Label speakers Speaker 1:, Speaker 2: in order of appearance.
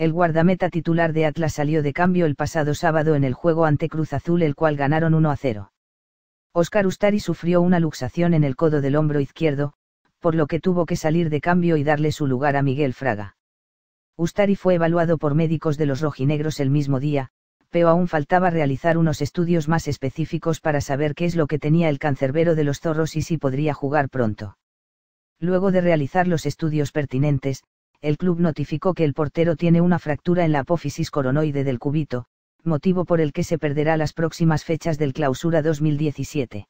Speaker 1: El guardameta titular de Atlas salió de cambio el pasado sábado en el juego ante Cruz Azul el cual ganaron 1 a 0. Oscar Ustari sufrió una luxación en el codo del hombro izquierdo, por lo que tuvo que salir de cambio y darle su lugar a Miguel Fraga. Ustari fue evaluado por médicos de los rojinegros el mismo día, pero aún faltaba realizar unos estudios más específicos para saber qué es lo que tenía el cancerbero de los zorros y si podría jugar pronto. Luego de realizar los estudios pertinentes, el club notificó que el portero tiene una fractura en la apófisis coronoide del cubito, motivo por el que se perderá las próximas fechas del clausura 2017.